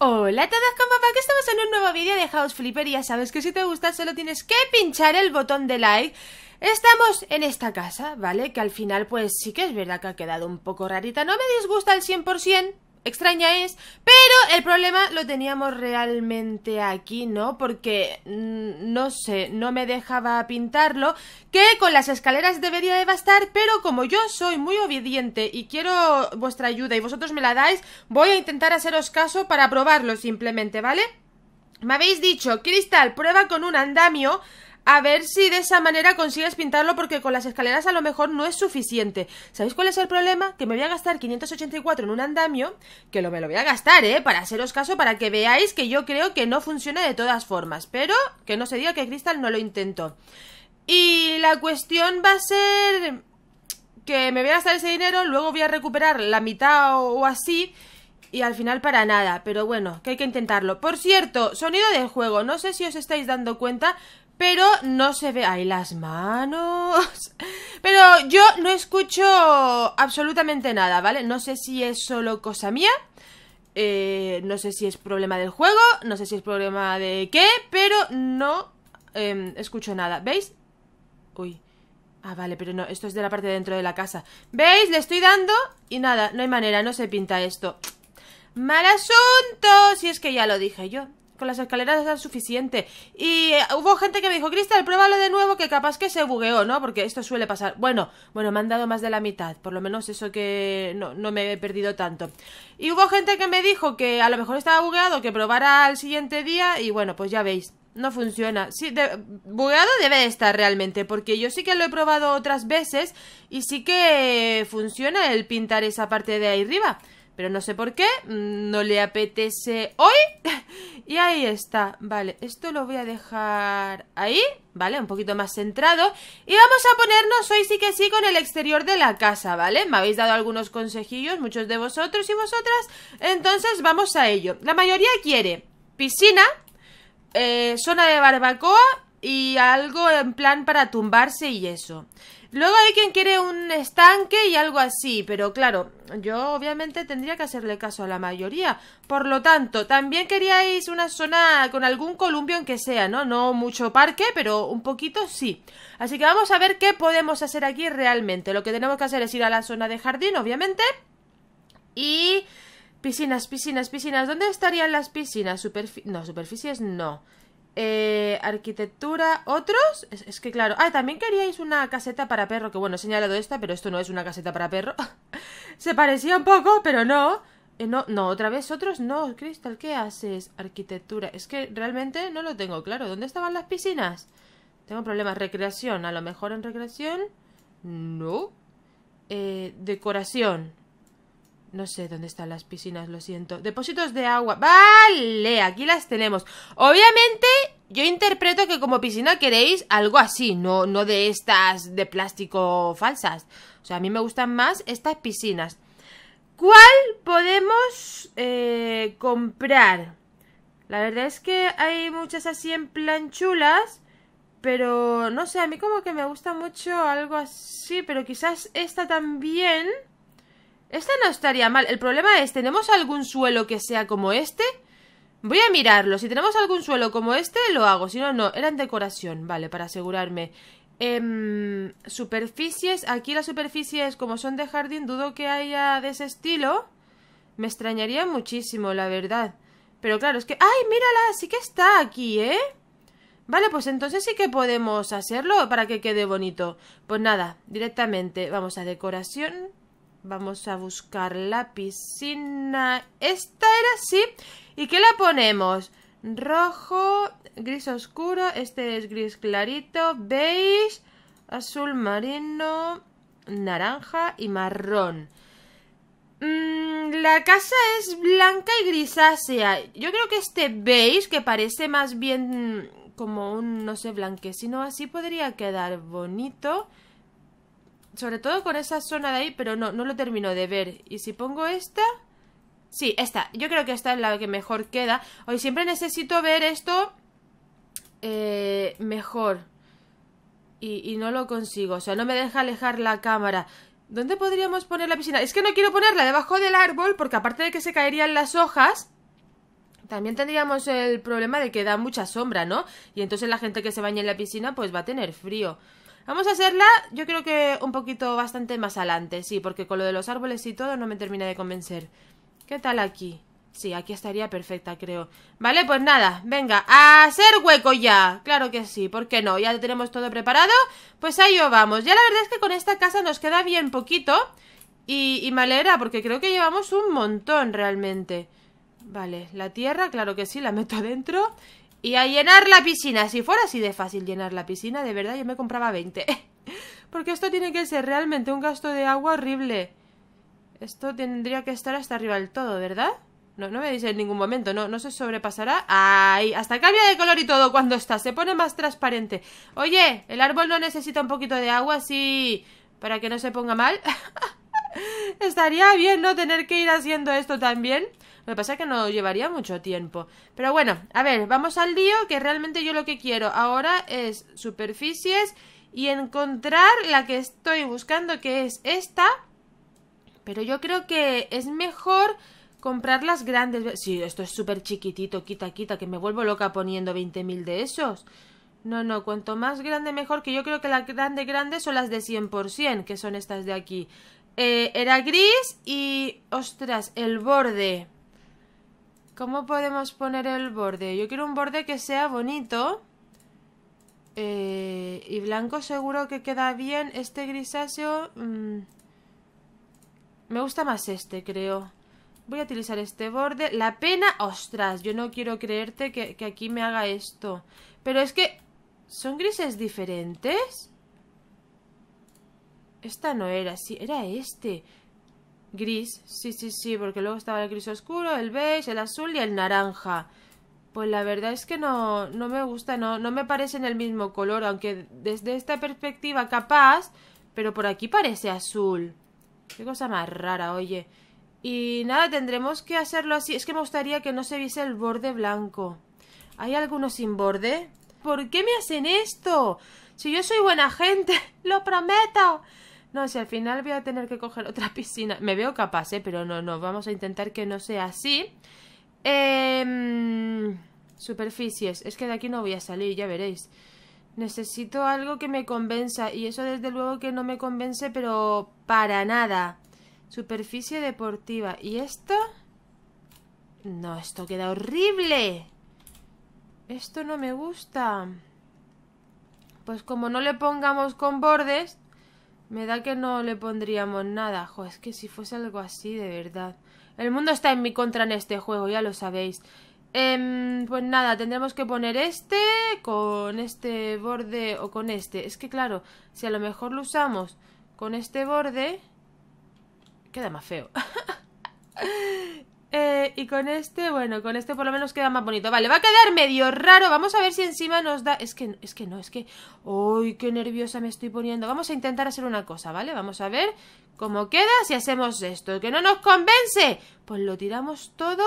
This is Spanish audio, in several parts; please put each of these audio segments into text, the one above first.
Hola a todos con papá que estamos en un nuevo vídeo de House Flipper y ya sabes que si te gusta solo tienes que pinchar el botón de like Estamos en esta casa, ¿vale? Que al final pues sí que es verdad que ha quedado un poco rarita, no me disgusta al 100% extraña es, pero el problema lo teníamos realmente aquí, ¿no? Porque, mm, no sé, no me dejaba pintarlo, que con las escaleras debería de bastar, pero como yo soy muy obediente y quiero vuestra ayuda y vosotros me la dais, voy a intentar haceros caso para probarlo simplemente, ¿vale? Me habéis dicho, Cristal, prueba con un andamio a ver si de esa manera consigues pintarlo porque con las escaleras a lo mejor no es suficiente. ¿Sabéis cuál es el problema? Que me voy a gastar 584 en un andamio, que lo me lo voy a gastar, ¿eh? Para haceros caso, para que veáis que yo creo que no funciona de todas formas. Pero que no se diga que Crystal no lo intentó. Y la cuestión va a ser que me voy a gastar ese dinero, luego voy a recuperar la mitad o así... Y al final para nada, pero bueno, que hay que intentarlo. Por cierto, sonido del juego, no sé si os estáis dando cuenta, pero no se ve... ahí las manos! Pero yo no escucho absolutamente nada, ¿vale? No sé si es solo cosa mía. Eh, no sé si es problema del juego. No sé si es problema de qué. Pero no em, escucho nada. ¿Veis? Uy. Ah, vale, pero no. Esto es de la parte de dentro de la casa. ¿Veis? Le estoy dando y nada. No hay manera. No se pinta esto. Mal asunto. Si es que ya lo dije yo con las escaleras es suficiente. Y eh, hubo gente que me dijo, Cristal, pruébalo de nuevo, que capaz que se bugueó, ¿no? Porque esto suele pasar. Bueno, bueno, me han dado más de la mitad, por lo menos eso que no, me he perdido tanto. Y hubo gente que me dijo que a lo mejor estaba bugueado, que probara al siguiente día, y bueno, pues ya veis. No funciona. Sí, bugueado debe de estar realmente, porque yo sí que lo he probado otras veces y sí que funciona el pintar esa parte de ahí arriba. Pero no sé por qué, mm, no le apetece hoy. Y ahí está, vale, esto lo voy a dejar ahí, vale, un poquito más centrado. Y vamos a ponernos hoy sí que sí con el exterior de la casa, ¿vale? Me habéis dado algunos consejillos, muchos de vosotros y vosotras, entonces vamos a ello. La mayoría quiere piscina, eh, zona de barbacoa y algo en plan para tumbarse y eso. Luego hay quien quiere un estanque y algo así, pero claro, yo obviamente tendría que hacerle caso a la mayoría. Por lo tanto, también queríais una zona con algún columpio en que sea, ¿no? No mucho parque, pero un poquito sí. Así que vamos a ver qué podemos hacer aquí realmente. Lo que tenemos que hacer es ir a la zona de jardín, obviamente. Y... Piscinas, piscinas, piscinas. ¿Dónde estarían las piscinas? no, superficies no. Eh, arquitectura, otros. Es, que claro. Ah, también queríais una caseta para perro. Que bueno, he señalado esta, pero esto no es una caseta para perro. Se parecía un poco, pero no. Eh, no, no, otra vez otros no, Crystal, ¿qué haces? Arquitectura. Es que realmente no lo tengo claro. ¿Dónde estaban las piscinas? Tengo problemas. Recreación, a lo mejor en recreación. No. Eh, decoración. No sé dónde están las piscinas, lo siento. Depósitos de agua. Vale, aquí las tenemos. Obviamente, yo interpreto que como piscina queréis algo así, no, no de estas de plástico falsas. O sea, a mí me gustan más estas piscinas. ¿Cuál podemos eh, comprar? La verdad es que hay muchas así en plan chulas. Pero no sé, a mí como que me gusta mucho algo así. Pero quizás esta también... Esta no estaría mal. El problema es, ¿tenemos algún suelo que sea como este? Voy a mirarlo. Si tenemos algún suelo como este, lo hago. Si no, no. Era en decoración. Vale, para asegurarme. Em, superficies. Aquí las superficies, como son de jardín, dudo que haya de ese estilo. Me extrañaría muchísimo, la verdad. Pero claro, es que... ¡Ay, mírala! Sí que está aquí, ¿eh? Vale, pues entonces sí que podemos hacerlo para que quede bonito. Pues nada, directamente vamos a decoración. Vamos a buscar la piscina. Esta era así. ¿Y qué la ponemos? Rojo, gris oscuro. Este es gris clarito. Beige, azul marino, naranja y marrón. Mm, la casa es blanca y grisácea. Yo creo que este beige, que parece más bien como un, no sé, blanquecino, así podría quedar bonito sobre todo con esa zona de ahí, pero no, no lo termino de ver. Y si pongo esta... Sí, esta. Yo creo que esta es la que mejor queda. Hoy siempre necesito ver esto eh, mejor. Y, y no lo consigo. O sea, no me deja alejar la cámara. ¿Dónde podríamos poner la piscina? Es que no quiero ponerla debajo del árbol porque aparte de que se caerían las hojas... También tendríamos el problema de que da mucha sombra, ¿no? Y entonces la gente que se baña en la piscina pues va a tener frío. Vamos a hacerla, yo creo que un poquito bastante más adelante, sí, porque con lo de los árboles y todo no me termina de convencer. ¿Qué tal aquí? Sí, aquí estaría perfecta, creo. Vale, pues nada, venga, a hacer hueco ya. Claro que sí, ¿por qué no? Ya tenemos todo preparado, pues ahí lo vamos. Ya la verdad es que con esta casa nos queda bien poquito y, malera, porque creo que llevamos un montón realmente. Vale, la tierra, claro que sí, la meto adentro y a llenar la piscina. Si fuera así de fácil llenar la piscina, de verdad yo me compraba 20. Porque esto tiene que ser realmente un gasto de agua horrible. Esto tendría que estar hasta arriba del todo, ¿verdad? No, no me dice en ningún momento, no, no se sobrepasará. ¡Ay! Hasta cambia de color y todo cuando está, se pone más transparente. Oye, ¿el árbol no necesita un poquito de agua así para que no se ponga mal? Estaría bien no tener que ir haciendo esto también. Lo que pasa es que no llevaría mucho tiempo. Pero bueno, a ver, vamos al lío, que realmente yo lo que quiero ahora es superficies y encontrar la que estoy buscando, que es esta. Pero yo creo que es mejor comprar las grandes. Sí, esto es súper chiquitito, quita, quita, que me vuelvo loca poniendo 20.000 de esos. No, no, cuanto más grande mejor, que yo creo que las grandes grandes son las de 100%, que son estas de aquí. Eh, era gris y... ostras, el borde. ¿Cómo podemos poner el borde? Yo quiero un borde que sea bonito. Eh, y blanco seguro que queda bien. Este grisáceo... Mm, me gusta más este, creo. Voy a utilizar este borde. La pena... ¡Ostras! Yo no quiero creerte que, que aquí me haga esto. Pero es que... ¿Son grises diferentes? Esta no era, sí, era este. Gris, sí, sí, sí, porque luego estaba el gris oscuro, el beige, el azul y el naranja. Pues la verdad es que no, no me gusta, no, no me parecen el mismo color, aunque desde esta perspectiva capaz, pero por aquí parece azul. Qué cosa más rara, oye. Y nada, tendremos que hacerlo así. Es que me gustaría que no se viese el borde blanco. ¿Hay alguno sin borde? ¿Por qué me hacen esto? Si yo soy buena gente, lo prometo. No, si al final voy a tener que coger otra piscina. Me veo capaz, ¿eh? Pero no, no. Vamos a intentar que no sea así. Em, superficies. Es que de aquí no voy a salir, ya veréis. Necesito algo que me convenza. Y eso desde luego que no me convence, pero para nada. Superficie deportiva. ¿Y esto? No, esto queda horrible. Esto no me gusta. Pues como no le pongamos con bordes... Me da que no le pondríamos nada. es que si fuese algo así, de verdad. El mundo está en mi contra en este juego, ya lo sabéis. Em, pues nada, tendremos que poner este con este borde o con este. Es que claro, si a lo mejor lo usamos con este borde, queda más feo. Eh, y con este, bueno, con este por lo menos queda más bonito Vale, va a quedar medio raro Vamos a ver si encima nos da... Es que, es que no, es que... ¡Uy, qué nerviosa me estoy poniendo! Vamos a intentar hacer una cosa, ¿vale? Vamos a ver cómo queda si hacemos esto ¡Que no nos convence! Pues lo tiramos todo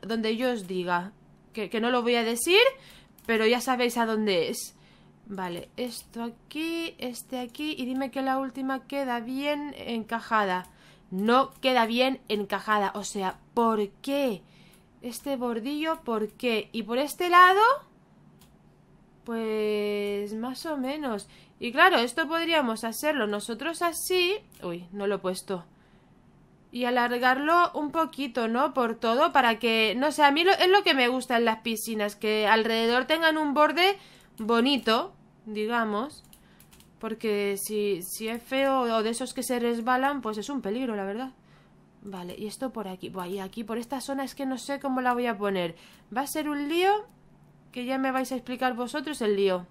donde yo os diga que, que no lo voy a decir Pero ya sabéis a dónde es Vale, esto aquí, este aquí Y dime que la última queda bien encajada no queda bien encajada. O sea, ¿por qué? Este bordillo, ¿por qué? Y por este lado, pues más o menos. Y claro, esto podríamos hacerlo nosotros así. Uy, no lo he puesto. Y alargarlo un poquito, ¿no? Por todo, para que... No sé, a mí es lo que me gusta en las piscinas, que alrededor tengan un borde bonito, digamos. Porque si, si es feo o de esos que se resbalan, pues es un peligro, la verdad. Vale, y esto por aquí. y aquí por esta zona es que no sé cómo la voy a poner. Va a ser un lío que ya me vais a explicar vosotros el lío.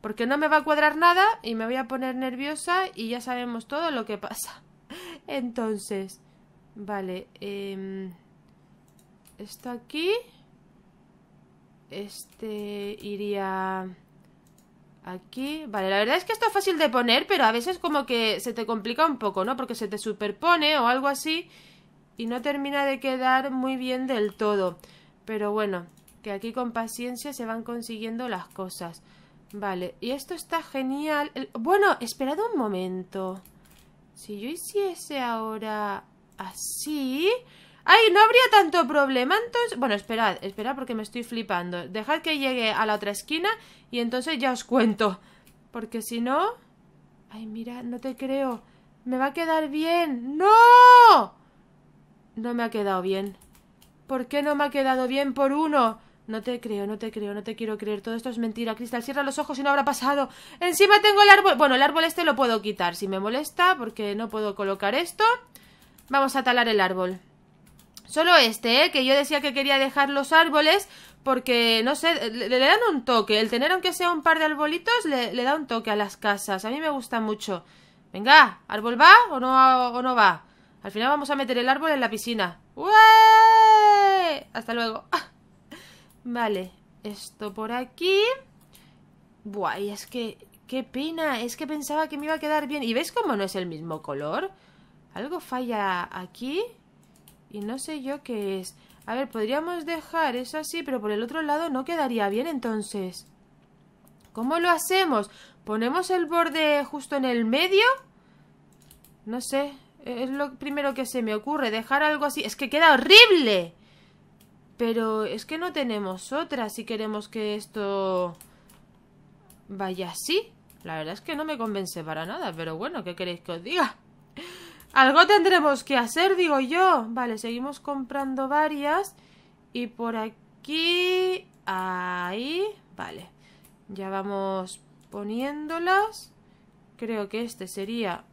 Porque no me va a cuadrar nada y me voy a poner nerviosa y ya sabemos todo lo que pasa. Entonces, vale. Eh, esto aquí. Este iría... Aquí, vale, la verdad es que esto es fácil de poner, pero a veces como que se te complica un poco, ¿no? Porque se te superpone o algo así y no termina de quedar muy bien del todo. Pero bueno, que aquí con paciencia se van consiguiendo las cosas. Vale, y esto está genial. Bueno, esperad un momento. Si yo hiciese ahora así... ¡Ay, no habría tanto problema entonces! Bueno, esperad, esperad porque me estoy flipando. Dejad que llegue a la otra esquina y entonces ya os cuento. Porque si no... ¡Ay, mira, no te creo! ¡Me va a quedar bien! ¡No! No me ha quedado bien. ¿Por qué no me ha quedado bien por uno? No te creo, no te creo, no te quiero creer. Todo esto es mentira. Cristal, cierra los ojos y no habrá pasado. Encima tengo el árbol... Bueno, el árbol este lo puedo quitar si me molesta porque no puedo colocar esto. Vamos a talar el árbol. Solo este, ¿eh? que yo decía que quería dejar los árboles porque, no sé, le, dan un toque. El tener aunque sea un par de arbolitos le, da un toque a las casas. A mí me gusta mucho. Venga, ¿árbol va o no, no va? Al final vamos a meter el árbol en la piscina. Hasta luego. Vale, esto por aquí. Guay, es que... ¡Qué pena! Es que pensaba que me iba a quedar bien. ¿Y ves cómo no es el mismo color? Algo falla aquí. Y no sé yo qué es. A ver, podríamos dejar eso así, pero por el otro lado no quedaría bien entonces. ¿Cómo lo hacemos? ¿Ponemos el borde justo en el medio? No sé, e-, es lo primero que se me ocurre, dejar algo así. ¡Es que queda horrible! Pero es que no tenemos otra si queremos que esto vaya así. La verdad es que no me convence para nada, pero bueno, ¿qué queréis que os diga? Algo tendremos que hacer, digo yo. Vale, seguimos comprando varias. Y por aquí... Ahí. Vale. Ya vamos poniéndolas. Creo que este sería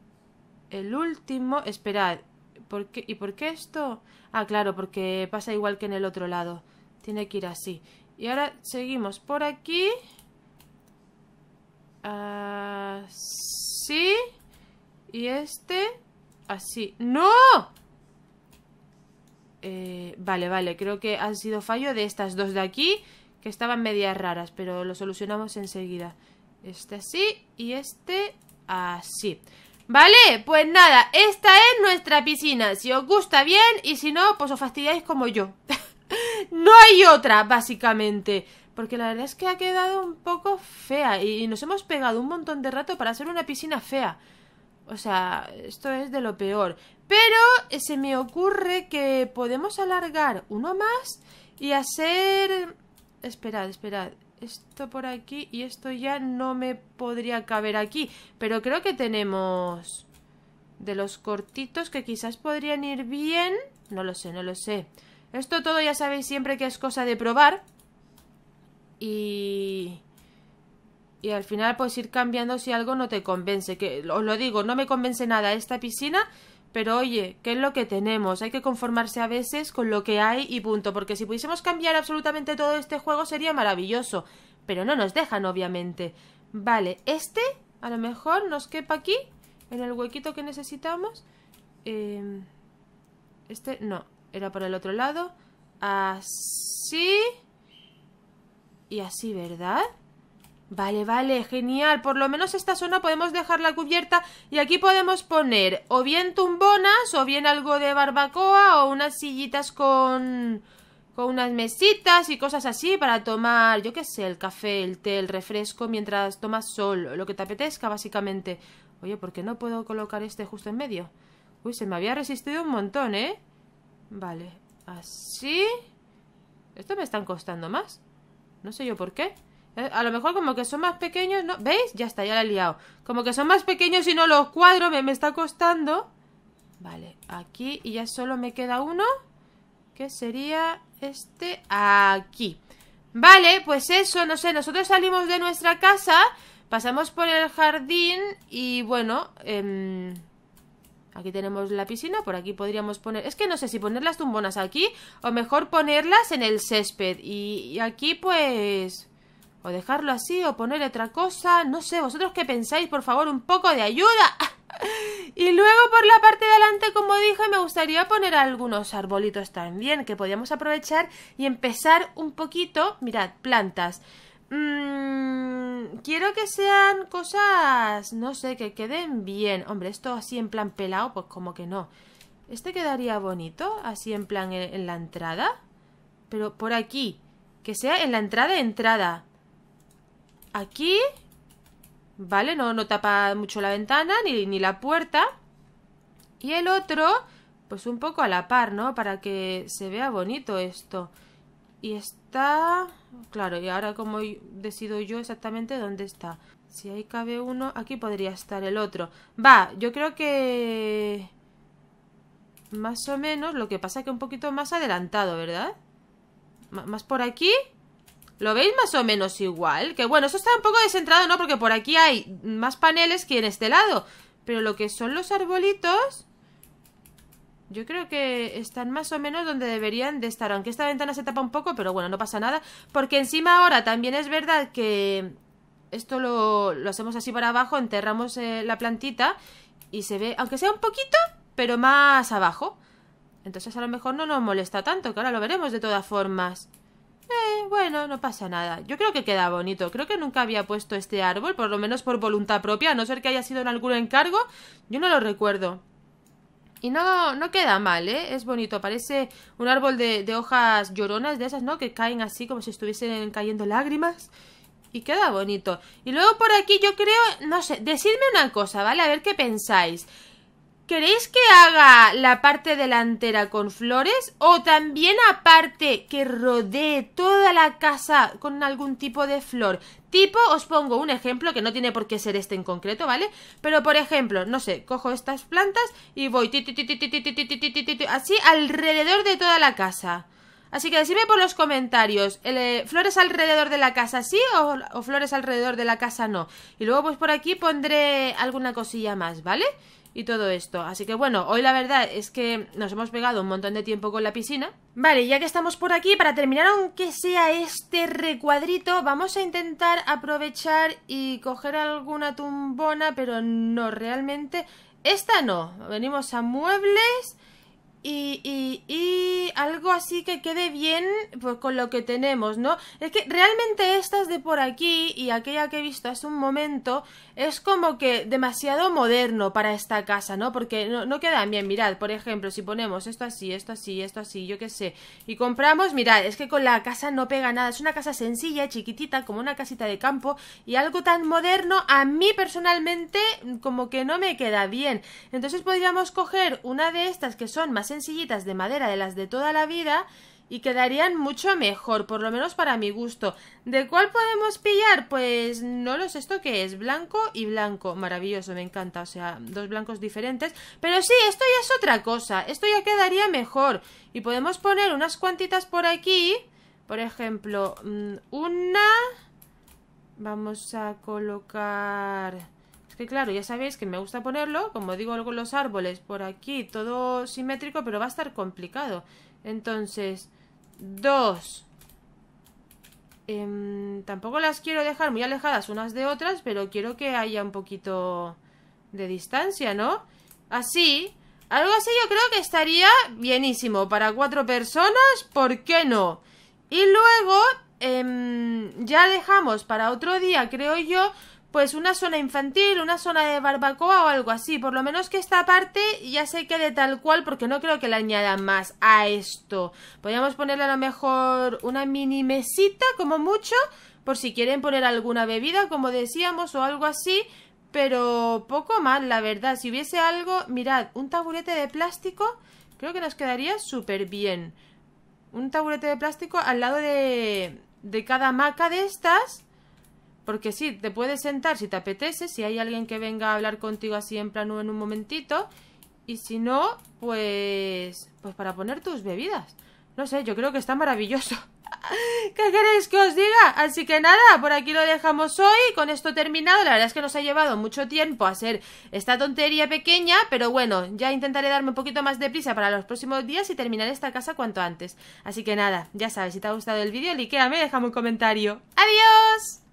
el último. Esperad. ¿por ¿Y por qué esto? Ah, claro, porque pasa igual que en el otro lado. Tiene que ir así. Y ahora seguimos por aquí. Así. Y este así. ¡No! Eh, vale, vale, creo que han sido fallo de estas dos de aquí, que estaban medias raras, pero lo solucionamos enseguida. Este así y este así. Vale, pues nada, esta es nuestra piscina. Si os gusta bien y si no, pues os fastidiáis como yo. no hay otra, básicamente. Porque la verdad es que ha quedado un poco fea y nos hemos pegado un montón de rato para hacer una piscina fea. O sea, esto es de lo peor. Pero eh, se me ocurre que podemos alargar uno más y hacer... Esperad, esperad. Esto por aquí y esto ya no me podría caber aquí. Pero creo que tenemos de los cortitos que quizás podrían ir bien. No lo sé, no lo sé. Esto todo ya sabéis siempre que es cosa de probar. Y y al final puedes ir cambiando si algo no te convence. Que os lo digo, no me convence nada esta piscina, pero oye, ¿qué es lo que tenemos? Hay que conformarse a veces con lo que hay y punto, porque si pudiésemos cambiar absolutamente todo este juego sería maravilloso, pero no nos dejan obviamente. Vale, este a lo mejor nos quepa aquí, en el huequito que necesitamos. Em, este no, era por el otro lado. Así. Y así, ¿verdad? Vale, vale, genial. Por lo menos esta zona podemos dejarla cubierta y aquí podemos poner o bien tumbonas o bien algo de barbacoa o unas sillitas con con unas mesitas y cosas así para tomar, yo qué sé, el café, el té, el refresco mientras tomas sol, lo que te apetezca básicamente. Oye, ¿por qué no puedo colocar este justo en medio? Uy, se me había resistido un montón, ¿eh? Vale, así. Esto me están costando más. No sé yo por qué. Eh, a lo mejor como que son más pequeños, ¿no? ¿Veis? Ya está, ya la he liado. Como que son más pequeños y no los cuadro, me, me está costando. Vale, aquí y ya solo me queda uno, que sería este aquí. Vale, pues eso, no sé, nosotros salimos de nuestra casa, pasamos por el jardín y bueno, em, aquí tenemos la piscina, por aquí podríamos poner... Es que no sé si poner las tumbonas aquí o mejor ponerlas en el césped y aquí pues... O dejarlo así, o poner otra cosa. No sé, vosotros qué pensáis, por favor, un poco de ayuda. y luego por la parte de adelante, como dije, me gustaría poner algunos arbolitos también que podíamos aprovechar y empezar un poquito. Mirad, plantas. Mm, quiero que sean cosas, no sé, que queden bien. Hombre, esto así en plan pelado, pues como que no. Este quedaría bonito, así en plan en la entrada. Pero por aquí, que sea en la entrada, entrada aquí. ¿Vale? No, no tapa mucho la ventana ni, la puerta. Y el otro, pues un poco a la par, ¿no? Para que se vea bonito esto. Y está... Claro, y ahora como decido yo exactamente dónde está. Si ahí cabe uno, aquí podría estar el otro. Va, yo creo que... Más o menos, lo que pasa es que un poquito más adelantado, ¿verdad? más por aquí... ¿Lo veis más o menos igual? Que bueno, eso está un poco descentrado, ¿no? Porque por aquí hay más paneles que en este lado. Pero lo que son los arbolitos... Yo creo que están más o menos donde deberían de estar. Aunque esta ventana se tapa un poco, pero bueno, no pasa nada. Porque encima ahora también es verdad que... Esto lo, lo hacemos así para abajo, enterramos eh, la plantita y se ve, aunque sea un poquito, pero más abajo. Entonces a lo mejor no nos molesta tanto, que ahora lo veremos de todas formas. Eh, bueno, no pasa nada. Yo creo que queda bonito. Creo que nunca había puesto este árbol, por lo menos por voluntad propia, a no ser que haya sido en algún encargo. Yo no lo recuerdo. Y no, no queda mal, ¿eh? Es bonito, parece un árbol de, de hojas lloronas, de esas, ¿no? Que caen así como si estuviesen cayendo lágrimas. Y queda bonito. Y luego por aquí yo creo, no sé, decidme una cosa, ¿vale? A ver qué pensáis. ¿Queréis que haga la parte delantera con flores? ¿O también aparte que rodee toda la casa con algún tipo de flor? Tipo, os pongo un ejemplo, que no tiene por qué ser este en concreto, ¿vale? Pero por ejemplo, no sé, cojo estas plantas y voy así alrededor de toda la casa. Así que decidme por los comentarios, ¿flores alrededor de la casa sí o, flores alrededor de la casa no? Y luego pues por aquí pondré alguna cosilla más, ¿vale? vale y todo esto. Así que bueno, hoy la verdad es que nos hemos pegado un montón de tiempo con la piscina. Vale, ya que estamos por aquí, para terminar aunque sea este recuadrito, vamos a intentar aprovechar y coger alguna tumbona, pero no realmente... Esta no, venimos a muebles y, y, algo así que quede bien pues, con lo que tenemos, ¿no? Es que realmente estas de por aquí y aquella que he visto hace un momento es como que demasiado moderno para esta casa, ¿no? Porque no, no quedan bien, mirad, por ejemplo, si ponemos esto así, esto así, esto así, yo qué sé, y compramos, mirad, es que con la casa no pega nada, es una casa sencilla, chiquitita, como una casita de campo y algo tan moderno a mí personalmente como que no me queda bien. Entonces podríamos coger una de estas que son más sencillitas de madera de las de toda la vida y quedarían mucho mejor, por lo menos para mi gusto. ¿De cuál podemos pillar? Pues no lo sé, esto que es blanco y blanco, maravilloso, me encanta, o sea, dos blancos diferentes, pero sí, esto ya es otra cosa, esto ya quedaría mejor y podemos poner unas cuantitas por aquí, por ejemplo, mm, una... Vamos a colocar que claro, ya sabéis que me gusta ponerlo, como digo, los árboles por aquí, todo simétrico, pero va a estar complicado. Entonces, dos. Em, tampoco las quiero dejar muy alejadas unas de otras, pero quiero que haya un poquito de distancia, ¿no? Así, algo así yo creo que estaría bienísimo. Para cuatro personas, ¿por qué no? Y luego, em, ya dejamos para otro día, creo yo, pues una zona infantil, una zona de barbacoa o algo así. Por lo menos que esta parte ya se quede tal cual porque no creo que le añadan más a esto. Podríamos ponerle a lo mejor una mini mesita como mucho por si quieren poner alguna bebida como decíamos o algo así. Pero poco más, la verdad. Si hubiese algo, mirad, un taburete de plástico creo que nos quedaría súper bien. Un taburete de plástico al lado de, de cada maca de estas porque sí, te puedes sentar si te apetece, si hay alguien que venga a hablar contigo así en plano uh, en un momentito. Y si no, pues... Pues para poner tus bebidas. No sé, yo creo que está maravilloso. ¿Qué queréis que os diga? Así que nada, por aquí lo dejamos hoy, con esto terminado, la verdad es que nos ha llevado mucho tiempo hacer esta tontería pequeña, pero bueno, ya intentaré darme un poquito más de prisa para los próximos días y terminar esta casa cuanto antes. Así que nada, ya sabes, si te ha gustado el vídeo, likéame, déjame un comentario. ¡Adiós!